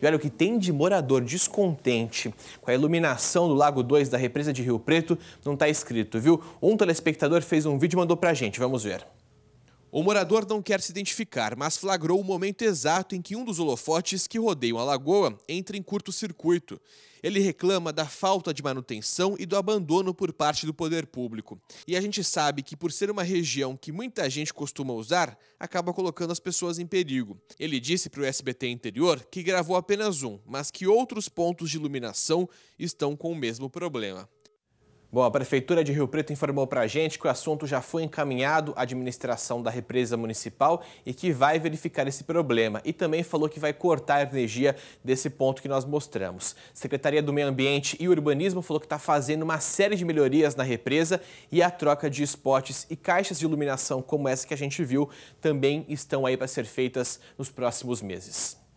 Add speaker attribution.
Speaker 1: E olha o que tem de morador descontente com a iluminação do Lago 2 da represa de Rio Preto, não está escrito, viu? Um telespectador fez um vídeo e mandou a gente, vamos ver. O morador não quer se identificar, mas flagrou o momento exato em que um dos holofotes que rodeiam a lagoa entra em curto-circuito. Ele reclama da falta de manutenção e do abandono por parte do poder público. E a gente sabe que, por ser uma região que muita gente costuma usar, acaba colocando as pessoas em perigo. Ele disse para o SBT Interior que gravou apenas um, mas que outros pontos de iluminação estão com o mesmo problema. Bom, a Prefeitura de Rio Preto informou para a gente que o assunto já foi encaminhado à administração da represa municipal e que vai verificar esse problema. E também falou que vai cortar a energia desse ponto que nós mostramos. Secretaria do Meio Ambiente e Urbanismo falou que está fazendo uma série de melhorias na represa e a troca de spots e caixas de iluminação como essa que a gente viu também estão aí para ser feitas nos próximos meses.